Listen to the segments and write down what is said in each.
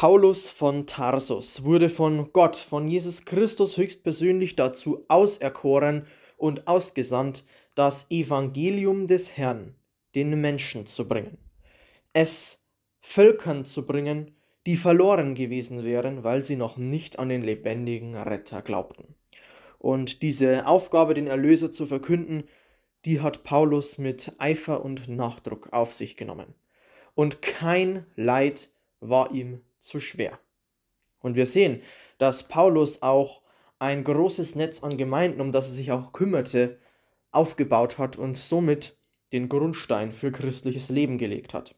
Paulus von Tarsus wurde von Gott, von Jesus Christus höchstpersönlich dazu auserkoren und ausgesandt, das Evangelium des Herrn den Menschen zu bringen, es Völkern zu bringen, die verloren gewesen wären, weil sie noch nicht an den lebendigen Retter glaubten. Und diese Aufgabe, den Erlöser zu verkünden, die hat Paulus mit Eifer und Nachdruck auf sich genommen. Und kein Leid war ihm zu schwer. Und wir sehen, dass Paulus auch ein großes Netz an Gemeinden, um das er sich auch kümmerte, aufgebaut hat und somit den Grundstein für christliches Leben gelegt hat.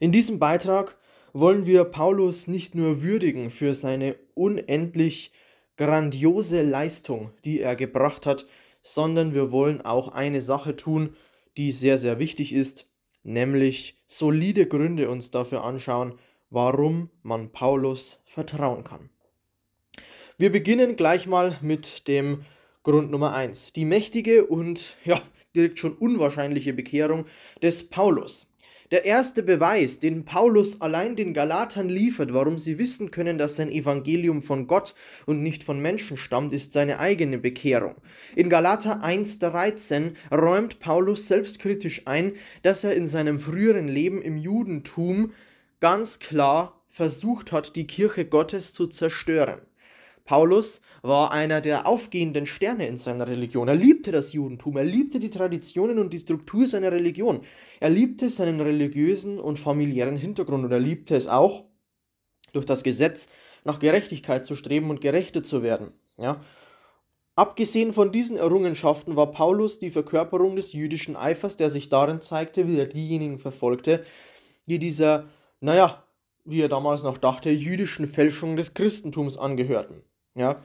In diesem Beitrag wollen wir Paulus nicht nur würdigen für seine unendlich grandiose Leistung, die er gebracht hat, sondern wir wollen auch eine Sache tun, die sehr, sehr wichtig ist, nämlich solide Gründe uns dafür anschauen, warum man Paulus vertrauen kann. Wir beginnen gleich mal mit dem Grund Nummer 1, die mächtige und ja, direkt schon unwahrscheinliche Bekehrung des Paulus. Der erste Beweis, den Paulus allein den Galatern liefert, warum sie wissen können, dass sein Evangelium von Gott und nicht von Menschen stammt, ist seine eigene Bekehrung. In Galater 1,13 räumt Paulus selbstkritisch ein, dass er in seinem früheren Leben im Judentum ganz klar versucht hat, die Kirche Gottes zu zerstören. Paulus war einer der aufgehenden Sterne in seiner Religion. Er liebte das Judentum, er liebte die Traditionen und die Struktur seiner Religion. Er liebte seinen religiösen und familiären Hintergrund und er liebte es auch, durch das Gesetz nach Gerechtigkeit zu streben und gerechter zu werden. Ja? Abgesehen von diesen Errungenschaften war Paulus die Verkörperung des jüdischen Eifers, der sich darin zeigte, wie er diejenigen verfolgte, die dieser naja, wie er damals noch dachte, jüdischen Fälschungen des Christentums angehörten. Ja.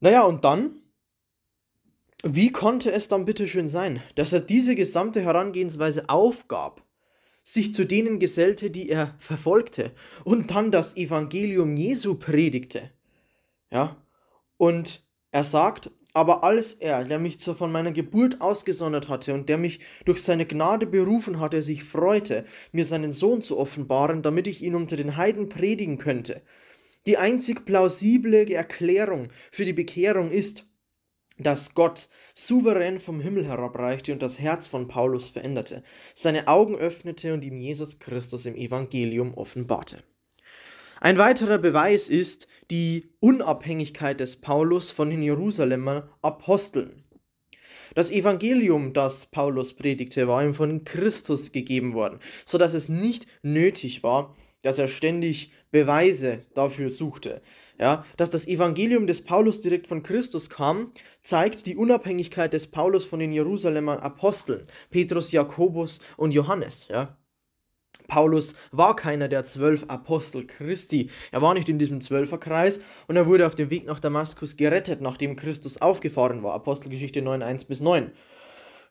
Naja, und dann, wie konnte es dann bitteschön sein, dass er diese gesamte Herangehensweise aufgab, sich zu denen gesellte, die er verfolgte, und dann das Evangelium Jesu predigte? Ja, und er sagt, aber alles er, der mich so von meiner Geburt ausgesondert hatte und der mich durch seine Gnade berufen hatte, sich freute, mir seinen Sohn zu offenbaren, damit ich ihn unter den Heiden predigen könnte. Die einzig plausible Erklärung für die Bekehrung ist, dass Gott souverän vom Himmel herabreichte und das Herz von Paulus veränderte, seine Augen öffnete und ihm Jesus Christus im Evangelium offenbarte. Ein weiterer Beweis ist die Unabhängigkeit des Paulus von den Jerusalemer Aposteln. Das Evangelium, das Paulus predigte, war ihm von Christus gegeben worden, so dass es nicht nötig war, dass er ständig Beweise dafür suchte. Ja, dass das Evangelium des Paulus direkt von Christus kam, zeigt die Unabhängigkeit des Paulus von den Jerusalemer Aposteln, Petrus, Jakobus und Johannes. Ja. Paulus war keiner der zwölf Apostel Christi. Er war nicht in diesem Zwölferkreis und er wurde auf dem Weg nach Damaskus gerettet, nachdem Christus aufgefahren war. Apostelgeschichte 9, 1 bis 9.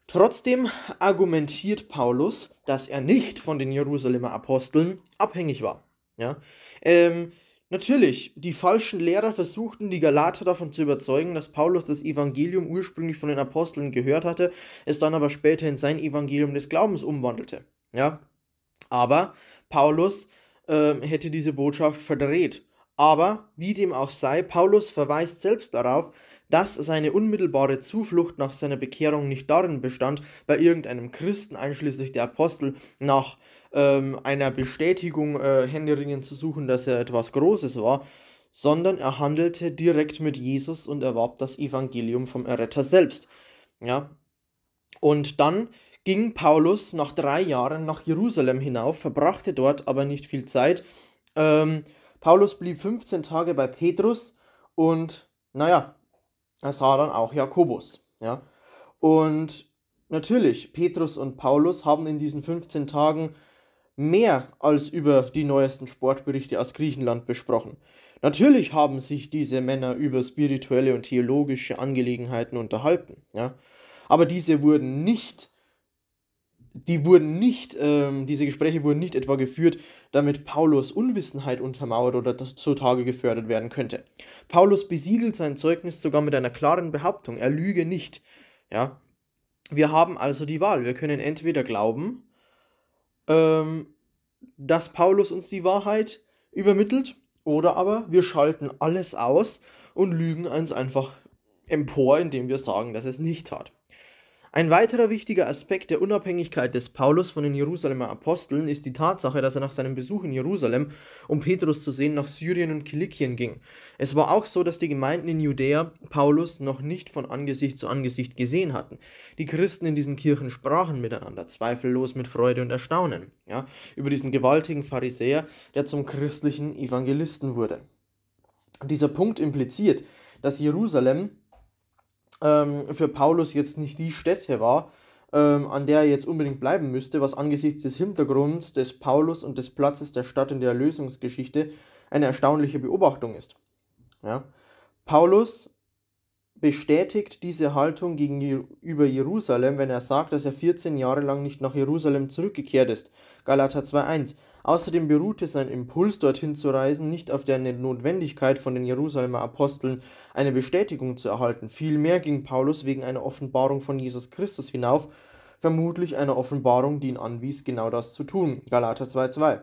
Trotzdem argumentiert Paulus, dass er nicht von den Jerusalemer Aposteln abhängig war. Ja? Ähm, natürlich, die falschen Lehrer versuchten, die Galater davon zu überzeugen, dass Paulus das Evangelium ursprünglich von den Aposteln gehört hatte, es dann aber später in sein Evangelium des Glaubens umwandelte. Ja, aber Paulus äh, hätte diese Botschaft verdreht. Aber wie dem auch sei, Paulus verweist selbst darauf, dass seine unmittelbare Zuflucht nach seiner Bekehrung nicht darin bestand, bei irgendeinem Christen, einschließlich der Apostel, nach ähm, einer Bestätigung äh, händeringend zu suchen, dass er etwas Großes war, sondern er handelte direkt mit Jesus und erwarb das Evangelium vom Erretter selbst. Ja. Und dann ging Paulus nach drei Jahren nach Jerusalem hinauf, verbrachte dort aber nicht viel Zeit. Ähm, Paulus blieb 15 Tage bei Petrus und naja, er sah dann auch Jakobus. Ja? Und natürlich, Petrus und Paulus haben in diesen 15 Tagen mehr als über die neuesten Sportberichte aus Griechenland besprochen. Natürlich haben sich diese Männer über spirituelle und theologische Angelegenheiten unterhalten, ja? aber diese wurden nicht die wurden nicht, ähm, diese Gespräche wurden nicht etwa geführt, damit Paulus Unwissenheit untermauert oder zutage gefördert werden könnte. Paulus besiegelt sein Zeugnis sogar mit einer klaren Behauptung, er lüge nicht. Ja? Wir haben also die Wahl. Wir können entweder glauben, ähm, dass Paulus uns die Wahrheit übermittelt, oder aber wir schalten alles aus und lügen eins einfach empor, indem wir sagen, dass es nicht tat. Ein weiterer wichtiger Aspekt der Unabhängigkeit des Paulus von den Jerusalemer Aposteln ist die Tatsache, dass er nach seinem Besuch in Jerusalem, um Petrus zu sehen, nach Syrien und Kilikien ging. Es war auch so, dass die Gemeinden in Judäa Paulus noch nicht von Angesicht zu Angesicht gesehen hatten. Die Christen in diesen Kirchen sprachen miteinander, zweifellos mit Freude und Erstaunen, ja, über diesen gewaltigen Pharisäer, der zum christlichen Evangelisten wurde. Dieser Punkt impliziert, dass Jerusalem ähm, für Paulus jetzt nicht die Stätte war, ähm, an der er jetzt unbedingt bleiben müsste, was angesichts des Hintergrunds des Paulus und des Platzes der Stadt in der Erlösungsgeschichte eine erstaunliche Beobachtung ist. Ja? Paulus bestätigt diese Haltung gegenüber Jerusalem, wenn er sagt, dass er 14 Jahre lang nicht nach Jerusalem zurückgekehrt ist. Galater 2.1. Außerdem beruhte sein Impuls, dorthin zu reisen, nicht auf der Notwendigkeit, von den Jerusalemer Aposteln eine Bestätigung zu erhalten. Vielmehr ging Paulus wegen einer Offenbarung von Jesus Christus hinauf, vermutlich einer Offenbarung, die ihn anwies, genau das zu tun. Galater 2,2.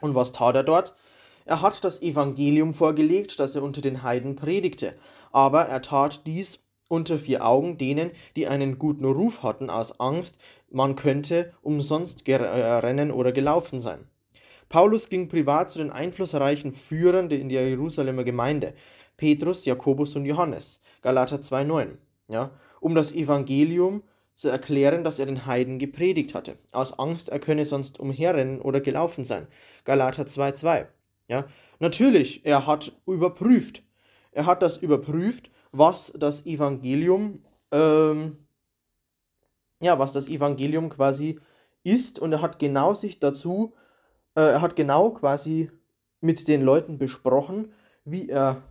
Und was tat er dort? Er hat das Evangelium vorgelegt, das er unter den Heiden predigte, aber er tat dies unter vier Augen denen, die einen guten Ruf hatten, aus Angst, man könnte umsonst rennen oder gelaufen sein. Paulus ging privat zu den einflussreichen Führern in der Jerusalemer Gemeinde, Petrus, Jakobus und Johannes, Galater 2,9, ja, um das Evangelium zu erklären, das er den Heiden gepredigt hatte, aus Angst, er könne sonst umherrennen oder gelaufen sein, Galater 2,2. Ja. Natürlich, er hat überprüft, er hat das überprüft, was das Evangelium, ähm, ja, was das Evangelium quasi ist und er hat genau sich dazu äh, er hat genau quasi mit den Leuten besprochen, wie er,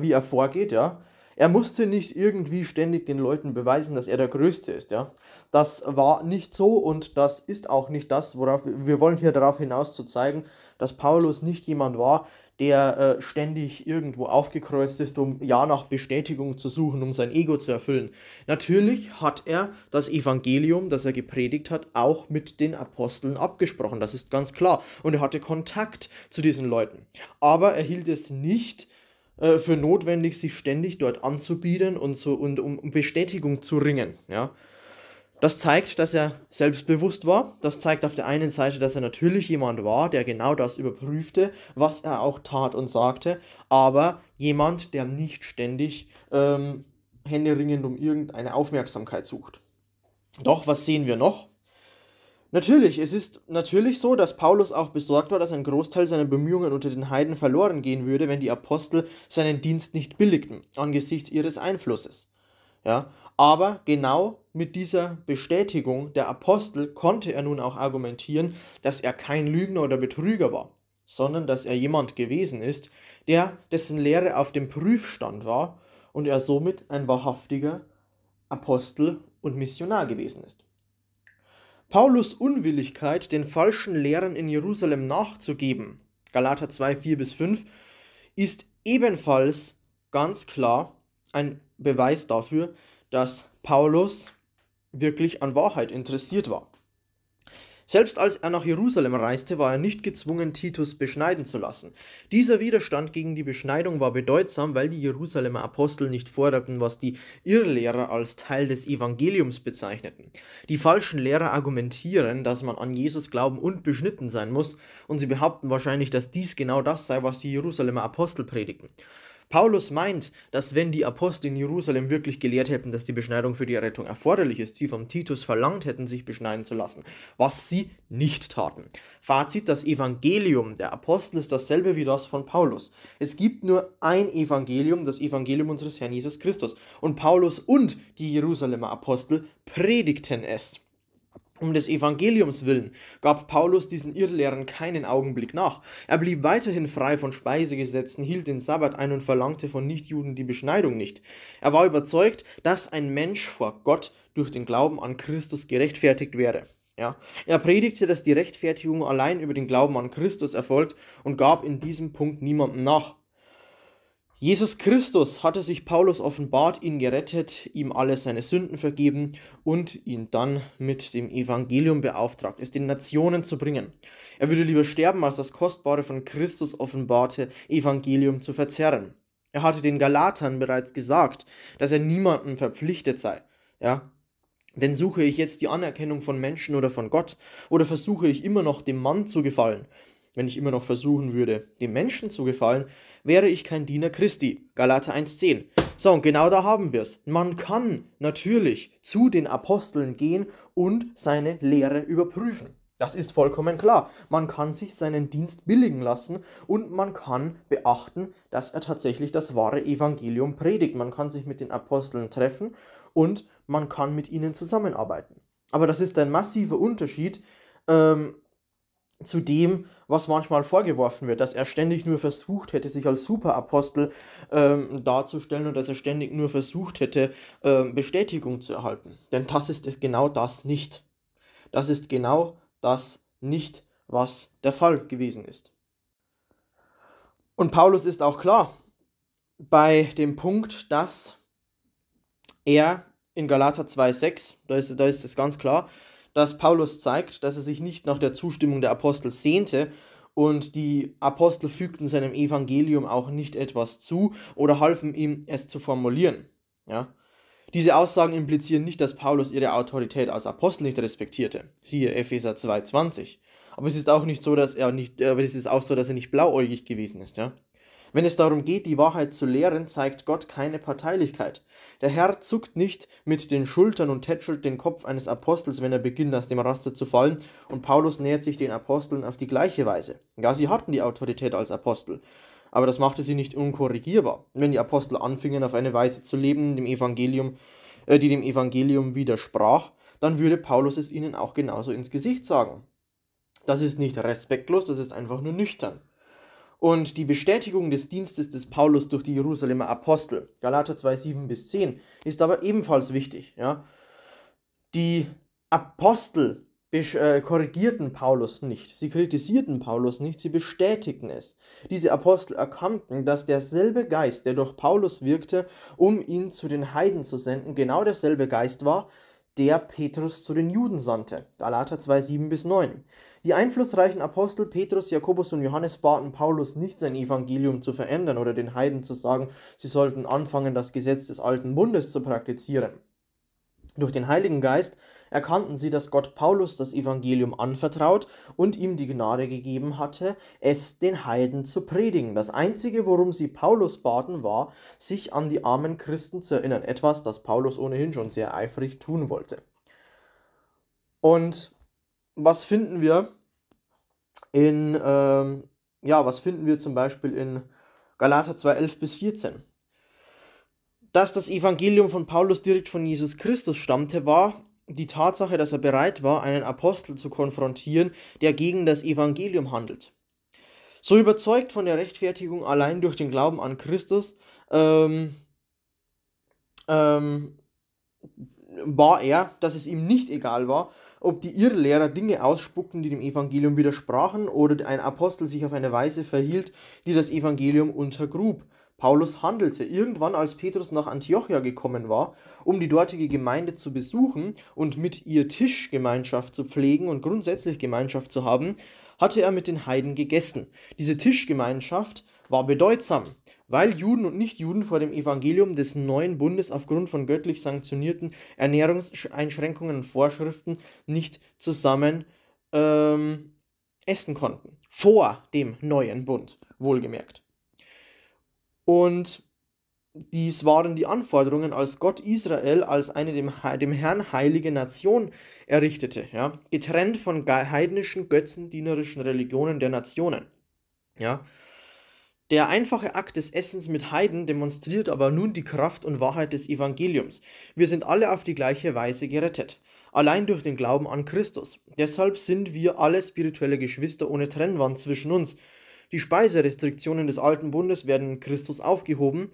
wie er vorgeht, ja. Er musste nicht irgendwie ständig den Leuten beweisen, dass er der Größte ist. Ja? Das war nicht so und das ist auch nicht das, worauf wir wollen hier darauf hinaus zu zeigen, dass Paulus nicht jemand war, der äh, ständig irgendwo aufgekreuzt ist, um ja nach Bestätigung zu suchen, um sein Ego zu erfüllen. Natürlich hat er das Evangelium, das er gepredigt hat, auch mit den Aposteln abgesprochen, das ist ganz klar. Und er hatte Kontakt zu diesen Leuten. Aber er hielt es nicht äh, für notwendig, sich ständig dort anzubieten und, so, und um Bestätigung zu ringen. Ja? Das zeigt, dass er selbstbewusst war. Das zeigt auf der einen Seite, dass er natürlich jemand war, der genau das überprüfte, was er auch tat und sagte, aber jemand, der nicht ständig ähm, händeringend um irgendeine Aufmerksamkeit sucht. Doch was sehen wir noch? Natürlich, es ist natürlich so, dass Paulus auch besorgt war, dass ein Großteil seiner Bemühungen unter den Heiden verloren gehen würde, wenn die Apostel seinen Dienst nicht billigten, angesichts ihres Einflusses. Ja, aber genau mit dieser Bestätigung der Apostel konnte er nun auch argumentieren, dass er kein Lügner oder Betrüger war, sondern dass er jemand gewesen ist, der dessen Lehre auf dem Prüfstand war und er somit ein wahrhaftiger Apostel und Missionar gewesen ist. Paulus Unwilligkeit, den falschen Lehren in Jerusalem nachzugeben, Galater 2, 4 bis 5, ist ebenfalls ganz klar ein Beweis dafür, dass Paulus wirklich an Wahrheit interessiert war. Selbst als er nach Jerusalem reiste, war er nicht gezwungen, Titus beschneiden zu lassen. Dieser Widerstand gegen die Beschneidung war bedeutsam, weil die Jerusalemer Apostel nicht forderten, was die Irrlehrer als Teil des Evangeliums bezeichneten. Die falschen Lehrer argumentieren, dass man an Jesus glauben und beschnitten sein muss, und sie behaupten wahrscheinlich, dass dies genau das sei, was die Jerusalemer Apostel predigten. Paulus meint, dass wenn die Apostel in Jerusalem wirklich gelehrt hätten, dass die Beschneidung für die Errettung erforderlich ist, sie vom Titus verlangt hätten, sich beschneiden zu lassen, was sie nicht taten. Fazit, das Evangelium der Apostel ist dasselbe wie das von Paulus. Es gibt nur ein Evangelium, das Evangelium unseres Herrn Jesus Christus. Und Paulus und die Jerusalemer Apostel predigten es. Um des Evangeliums willen gab Paulus diesen Irrlehren keinen Augenblick nach. Er blieb weiterhin frei von Speisegesetzen, hielt den Sabbat ein und verlangte von Nichtjuden die Beschneidung nicht. Er war überzeugt, dass ein Mensch vor Gott durch den Glauben an Christus gerechtfertigt wäre. Ja. Er predigte, dass die Rechtfertigung allein über den Glauben an Christus erfolgt und gab in diesem Punkt niemandem nach. Jesus Christus hatte sich Paulus offenbart, ihn gerettet, ihm alle seine Sünden vergeben und ihn dann mit dem Evangelium beauftragt, es den Nationen zu bringen. Er würde lieber sterben, als das kostbare von Christus offenbarte Evangelium zu verzerren. Er hatte den Galatern bereits gesagt, dass er niemandem verpflichtet sei. Ja? Denn suche ich jetzt die Anerkennung von Menschen oder von Gott, oder versuche ich immer noch dem Mann zu gefallen, wenn ich immer noch versuchen würde, dem Menschen zu gefallen, wäre ich kein Diener Christi. Galater 1,10. So, und genau da haben wir es. Man kann natürlich zu den Aposteln gehen und seine Lehre überprüfen. Das ist vollkommen klar. Man kann sich seinen Dienst billigen lassen und man kann beachten, dass er tatsächlich das wahre Evangelium predigt. Man kann sich mit den Aposteln treffen und man kann mit ihnen zusammenarbeiten. Aber das ist ein massiver Unterschied ähm, zu dem, was manchmal vorgeworfen wird, dass er ständig nur versucht hätte, sich als Superapostel ähm, darzustellen und dass er ständig nur versucht hätte, ähm, Bestätigung zu erhalten. Denn das ist genau das nicht. Das ist genau das nicht, was der Fall gewesen ist. Und Paulus ist auch klar bei dem Punkt, dass er in Galater 2,6, da ist, da ist es ganz klar, dass Paulus zeigt, dass er sich nicht nach der Zustimmung der Apostel sehnte und die Apostel fügten seinem Evangelium auch nicht etwas zu oder halfen ihm, es zu formulieren. Ja? Diese Aussagen implizieren nicht, dass Paulus ihre Autorität als Apostel nicht respektierte. Siehe Epheser 2,20. Aber es ist auch nicht so, dass er nicht, aber es ist auch so, dass er nicht blauäugig gewesen ist, ja. Wenn es darum geht, die Wahrheit zu lehren, zeigt Gott keine Parteilichkeit. Der Herr zuckt nicht mit den Schultern und tätschelt den Kopf eines Apostels, wenn er beginnt, aus dem Raster zu fallen, und Paulus nähert sich den Aposteln auf die gleiche Weise. Ja, sie hatten die Autorität als Apostel, aber das machte sie nicht unkorrigierbar. Wenn die Apostel anfingen, auf eine Weise zu leben, dem Evangelium, äh, die dem Evangelium widersprach, dann würde Paulus es ihnen auch genauso ins Gesicht sagen. Das ist nicht respektlos, das ist einfach nur nüchtern und die Bestätigung des Dienstes des Paulus durch die Jerusalemer Apostel, Galater 2, 7 bis 10, ist aber ebenfalls wichtig. Ja? Die Apostel äh, korrigierten Paulus nicht, sie kritisierten Paulus nicht, sie bestätigten es. Diese Apostel erkannten, dass derselbe Geist, der durch Paulus wirkte, um ihn zu den Heiden zu senden, genau derselbe Geist war, der Petrus zu den Juden sandte. Galater 2, 7 bis 9. Die einflussreichen Apostel Petrus, Jakobus und Johannes baten Paulus nicht, sein Evangelium zu verändern oder den Heiden zu sagen, sie sollten anfangen, das Gesetz des alten Bundes zu praktizieren. Durch den Heiligen Geist erkannten sie, dass Gott Paulus das Evangelium anvertraut und ihm die Gnade gegeben hatte, es den Heiden zu predigen. Das Einzige, worum sie Paulus baten, war, sich an die armen Christen zu erinnern. Etwas, das Paulus ohnehin schon sehr eifrig tun wollte. Und was finden wir in, ähm, ja, was finden wir zum Beispiel in Galater 2, 11 bis 14? Dass das Evangelium von Paulus direkt von Jesus Christus stammte, war die Tatsache, dass er bereit war, einen Apostel zu konfrontieren, der gegen das Evangelium handelt. So überzeugt von der Rechtfertigung allein durch den Glauben an Christus, ähm, ähm, war er, dass es ihm nicht egal war, ob die Irrlehrer Dinge ausspuckten, die dem Evangelium widersprachen, oder ein Apostel sich auf eine Weise verhielt, die das Evangelium untergrub. Paulus handelte. Irgendwann, als Petrus nach Antiochia gekommen war, um die dortige Gemeinde zu besuchen und mit ihr Tischgemeinschaft zu pflegen und grundsätzlich Gemeinschaft zu haben, hatte er mit den Heiden gegessen. Diese Tischgemeinschaft war bedeutsam, weil Juden und Nichtjuden vor dem Evangelium des neuen Bundes aufgrund von göttlich sanktionierten Ernährungseinschränkungen und Vorschriften nicht zusammen ähm, essen konnten. Vor dem neuen Bund, wohlgemerkt. Und dies waren die Anforderungen, als Gott Israel als eine dem, dem Herrn heilige Nation errichtete, ja? getrennt von heidnischen, götzendienerischen Religionen der Nationen. Ja? Der einfache Akt des Essens mit Heiden demonstriert aber nun die Kraft und Wahrheit des Evangeliums. Wir sind alle auf die gleiche Weise gerettet. Allein durch den Glauben an Christus. Deshalb sind wir alle spirituelle Geschwister ohne Trennwand zwischen uns. Die Speiserestriktionen des alten Bundes werden in Christus aufgehoben,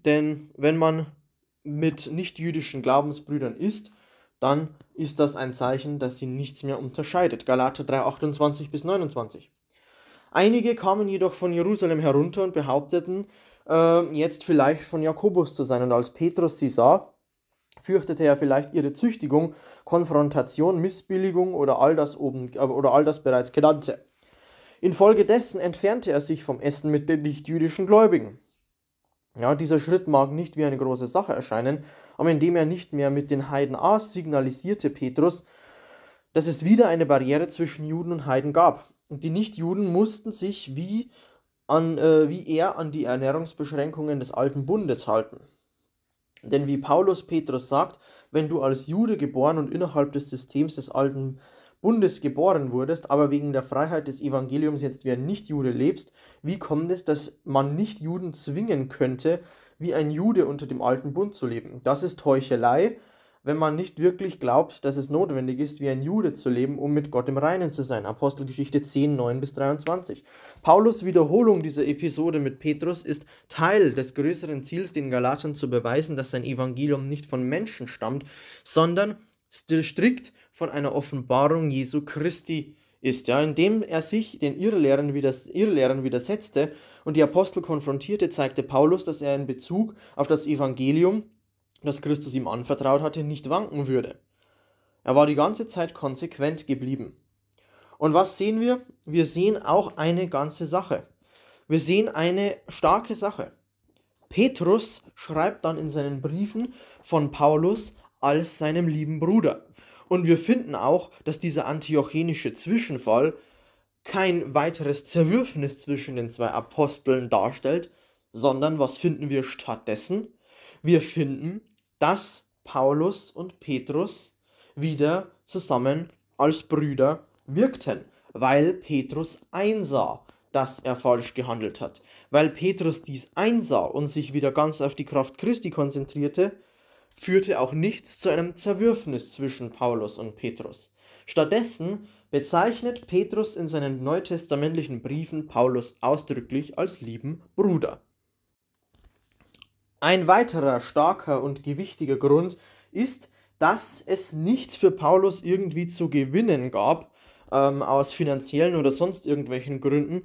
denn wenn man mit nichtjüdischen Glaubensbrüdern isst, dann ist das ein Zeichen, dass sie nichts mehr unterscheidet. Galater 3, 28 bis 29. Einige kamen jedoch von Jerusalem herunter und behaupteten, äh, jetzt vielleicht von Jakobus zu sein. Und als Petrus sie sah, fürchtete er vielleicht ihre Züchtigung, Konfrontation, Missbilligung oder all das, oben, äh, oder all das bereits genannte. Infolgedessen entfernte er sich vom Essen mit den nichtjüdischen Gläubigen. Ja, dieser Schritt mag nicht wie eine große Sache erscheinen, aber indem er nicht mehr mit den Heiden aß, signalisierte Petrus, dass es wieder eine Barriere zwischen Juden und Heiden gab. Und die Nichtjuden mussten sich wie, an, äh, wie er an die Ernährungsbeschränkungen des alten Bundes halten. Denn wie Paulus Petrus sagt, wenn du als Jude geboren und innerhalb des Systems des alten Bundes Bundes geboren wurdest, aber wegen der Freiheit des Evangeliums jetzt wie ein Nichtjude lebst, wie kommt es, dass man nicht Juden zwingen könnte, wie ein Jude unter dem alten Bund zu leben? Das ist Heuchelei, wenn man nicht wirklich glaubt, dass es notwendig ist, wie ein Jude zu leben, um mit Gott im Reinen zu sein. Apostelgeschichte 10, 9 bis 23. Paulus Wiederholung dieser Episode mit Petrus ist Teil des größeren Ziels, den Galatern zu beweisen, dass sein Evangelium nicht von Menschen stammt, sondern strikt von einer Offenbarung Jesu Christi ist, ja, indem er sich den Irrlehrern, widers Irrlehrern widersetzte und die Apostel konfrontierte, zeigte Paulus, dass er in Bezug auf das Evangelium, das Christus ihm anvertraut hatte, nicht wanken würde. Er war die ganze Zeit konsequent geblieben. Und was sehen wir? Wir sehen auch eine ganze Sache. Wir sehen eine starke Sache. Petrus schreibt dann in seinen Briefen von Paulus als seinem lieben Bruder. Und wir finden auch, dass dieser antiochenische Zwischenfall kein weiteres Zerwürfnis zwischen den zwei Aposteln darstellt, sondern was finden wir stattdessen? Wir finden, dass Paulus und Petrus wieder zusammen als Brüder wirkten, weil Petrus einsah, dass er falsch gehandelt hat. Weil Petrus dies einsah und sich wieder ganz auf die Kraft Christi konzentrierte, führte auch nichts zu einem Zerwürfnis zwischen Paulus und Petrus. Stattdessen bezeichnet Petrus in seinen neutestamentlichen Briefen Paulus ausdrücklich als lieben Bruder. Ein weiterer starker und gewichtiger Grund ist, dass es nichts für Paulus irgendwie zu gewinnen gab, ähm, aus finanziellen oder sonst irgendwelchen Gründen,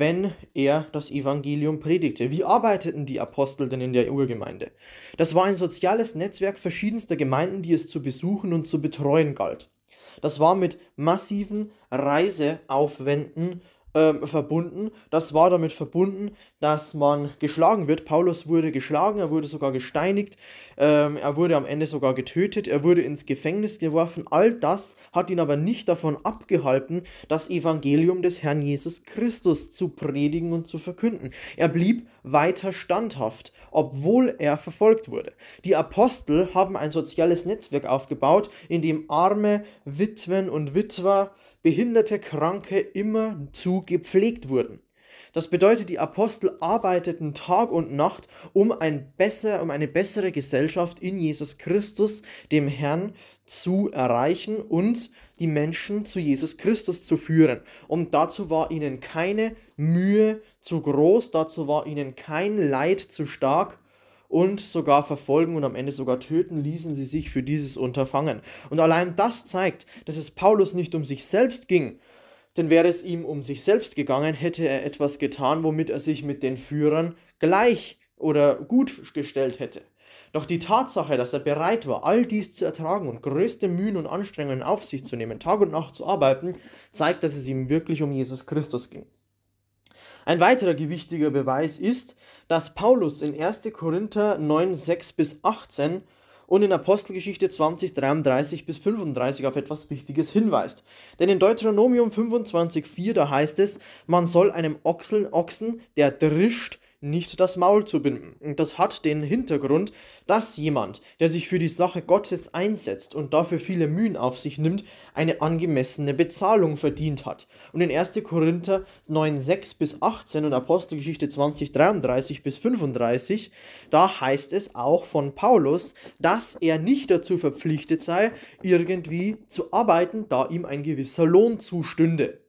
wenn er das Evangelium predigte. Wie arbeiteten die Apostel denn in der Urgemeinde? Das war ein soziales Netzwerk verschiedenster Gemeinden, die es zu besuchen und zu betreuen galt. Das war mit massiven Reiseaufwänden ähm, verbunden. Das war damit verbunden, dass man geschlagen wird. Paulus wurde geschlagen, er wurde sogar gesteinigt, ähm, er wurde am Ende sogar getötet, er wurde ins Gefängnis geworfen. All das hat ihn aber nicht davon abgehalten, das Evangelium des Herrn Jesus Christus zu predigen und zu verkünden. Er blieb weiter standhaft, obwohl er verfolgt wurde. Die Apostel haben ein soziales Netzwerk aufgebaut, in dem arme Witwen und Witwer Behinderte, Kranke immer zu gepflegt wurden. Das bedeutet, die Apostel arbeiteten Tag und Nacht, um, ein besser, um eine bessere Gesellschaft in Jesus Christus, dem Herrn, zu erreichen und die Menschen zu Jesus Christus zu führen. Und dazu war ihnen keine Mühe zu groß, dazu war ihnen kein Leid zu stark und sogar verfolgen und am Ende sogar töten ließen sie sich für dieses Unterfangen. Und allein das zeigt, dass es Paulus nicht um sich selbst ging, denn wäre es ihm um sich selbst gegangen, hätte er etwas getan, womit er sich mit den Führern gleich oder gut gestellt hätte. Doch die Tatsache, dass er bereit war, all dies zu ertragen und größte Mühen und Anstrengungen auf sich zu nehmen, Tag und Nacht zu arbeiten, zeigt, dass es ihm wirklich um Jesus Christus ging. Ein weiterer gewichtiger Beweis ist, dass Paulus in 1. Korinther 9, 6 bis 18 und in Apostelgeschichte 20, 33 bis 35 auf etwas Wichtiges hinweist. Denn in Deuteronomium 25, 4, da heißt es, man soll einem Ochsel, Ochsen, der drischt, nicht das Maul zu binden. Und das hat den Hintergrund, dass jemand, der sich für die Sache Gottes einsetzt und dafür viele Mühen auf sich nimmt, eine angemessene Bezahlung verdient hat. Und in 1. Korinther 9, 6 bis 18 und Apostelgeschichte 20, 33 bis 35, da heißt es auch von Paulus, dass er nicht dazu verpflichtet sei, irgendwie zu arbeiten, da ihm ein gewisser Lohn zustünde.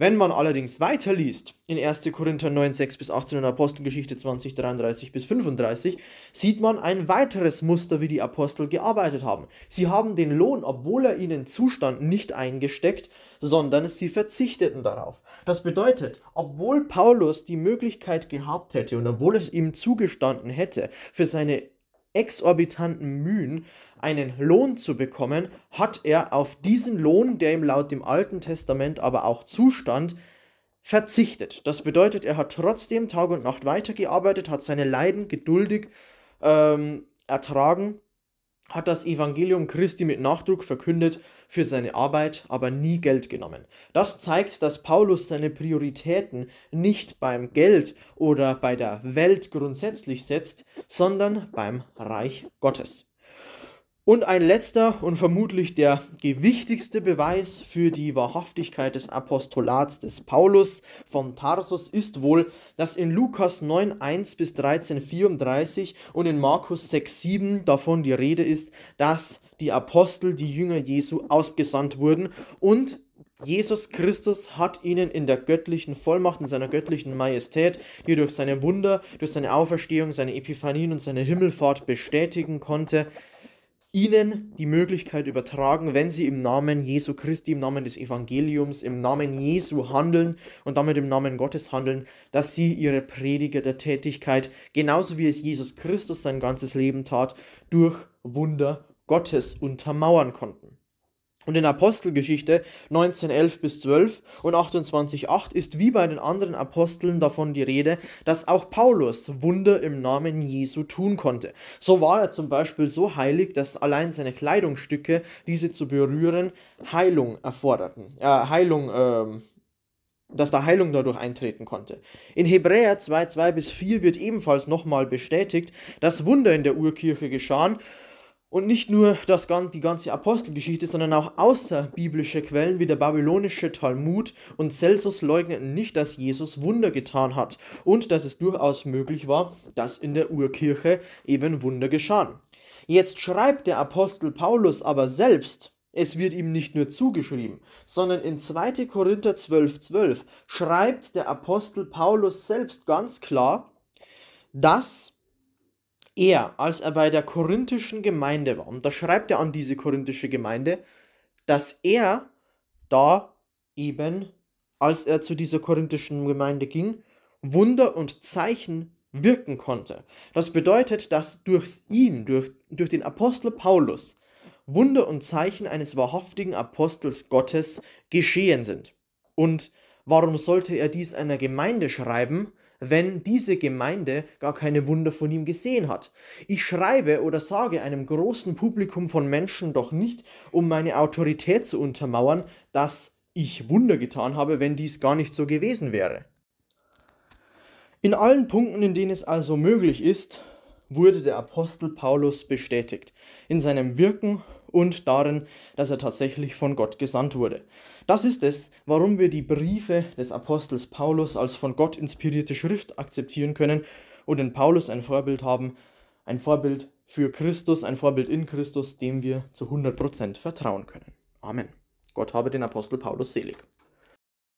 Wenn man allerdings weiterliest in 1. Korinther 9, 6 bis 18 und Apostelgeschichte 20, 33 bis 35, sieht man ein weiteres Muster, wie die Apostel gearbeitet haben. Sie haben den Lohn, obwohl er ihnen zustand, nicht eingesteckt, sondern sie verzichteten darauf. Das bedeutet, obwohl Paulus die Möglichkeit gehabt hätte und obwohl es ihm zugestanden hätte, für seine exorbitanten Mühen einen Lohn zu bekommen, hat er auf diesen Lohn, der ihm laut dem Alten Testament aber auch zustand, verzichtet. Das bedeutet, er hat trotzdem Tag und Nacht weitergearbeitet, hat seine Leiden geduldig ähm, ertragen, hat das Evangelium Christi mit Nachdruck verkündet, für seine Arbeit aber nie Geld genommen. Das zeigt, dass Paulus seine Prioritäten nicht beim Geld oder bei der Welt grundsätzlich setzt, sondern beim Reich Gottes. Und ein letzter und vermutlich der gewichtigste Beweis für die Wahrhaftigkeit des Apostolats des Paulus von Tarsus ist wohl, dass in Lukas 9, 1 bis 13, 34 und in Markus 6, 7 davon die Rede ist, dass die Apostel, die Jünger Jesu, ausgesandt wurden und Jesus Christus hat ihnen in der göttlichen Vollmacht, in seiner göttlichen Majestät, die durch seine Wunder, durch seine Auferstehung, seine Epiphanien und seine Himmelfahrt bestätigen konnte, ihnen die Möglichkeit übertragen, wenn sie im Namen Jesu Christi, im Namen des Evangeliums, im Namen Jesu handeln und damit im Namen Gottes handeln, dass sie ihre Prediger der Tätigkeit, genauso wie es Jesus Christus sein ganzes Leben tat, durch Wunder Gottes untermauern konnten. Und in Apostelgeschichte 1911 bis 12 und 28.8 ist wie bei den anderen Aposteln davon die Rede, dass auch Paulus Wunder im Namen Jesu tun konnte. So war er zum Beispiel so heilig, dass allein seine Kleidungsstücke, diese zu berühren, Heilung erforderten. Äh, Heilung, ähm, dass da Heilung dadurch eintreten konnte. In Hebräer 2, 2 bis 4 wird ebenfalls nochmal bestätigt, dass Wunder in der Urkirche geschahen und nicht nur das, die ganze Apostelgeschichte, sondern auch außerbiblische Quellen wie der babylonische Talmud und Celsus leugneten nicht, dass Jesus Wunder getan hat und dass es durchaus möglich war, dass in der Urkirche eben Wunder geschahen. Jetzt schreibt der Apostel Paulus aber selbst, es wird ihm nicht nur zugeschrieben, sondern in 2. Korinther 12,12 12 schreibt der Apostel Paulus selbst ganz klar, dass er, als er bei der korinthischen Gemeinde war, und da schreibt er an diese korinthische Gemeinde, dass er da eben, als er zu dieser korinthischen Gemeinde ging, Wunder und Zeichen wirken konnte. Das bedeutet, dass durch ihn, durch, durch den Apostel Paulus, Wunder und Zeichen eines wahrhaftigen Apostels Gottes geschehen sind. Und warum sollte er dies einer Gemeinde schreiben, wenn diese Gemeinde gar keine Wunder von ihm gesehen hat. Ich schreibe oder sage einem großen Publikum von Menschen doch nicht, um meine Autorität zu untermauern, dass ich Wunder getan habe, wenn dies gar nicht so gewesen wäre. In allen Punkten, in denen es also möglich ist, wurde der Apostel Paulus bestätigt in seinem Wirken und darin, dass er tatsächlich von Gott gesandt wurde. Das ist es, warum wir die Briefe des Apostels Paulus als von Gott inspirierte Schrift akzeptieren können und in Paulus ein Vorbild haben, ein Vorbild für Christus, ein Vorbild in Christus, dem wir zu 100% vertrauen können. Amen. Gott habe den Apostel Paulus selig.